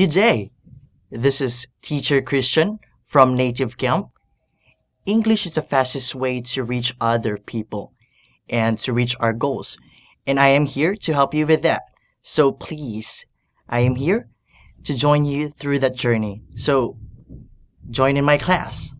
day. This is Teacher Christian from Native Camp. English is the fastest way to reach other people and to reach our goals. And I am here to help you with that. So please, I am here to join you through that journey. So join in my class.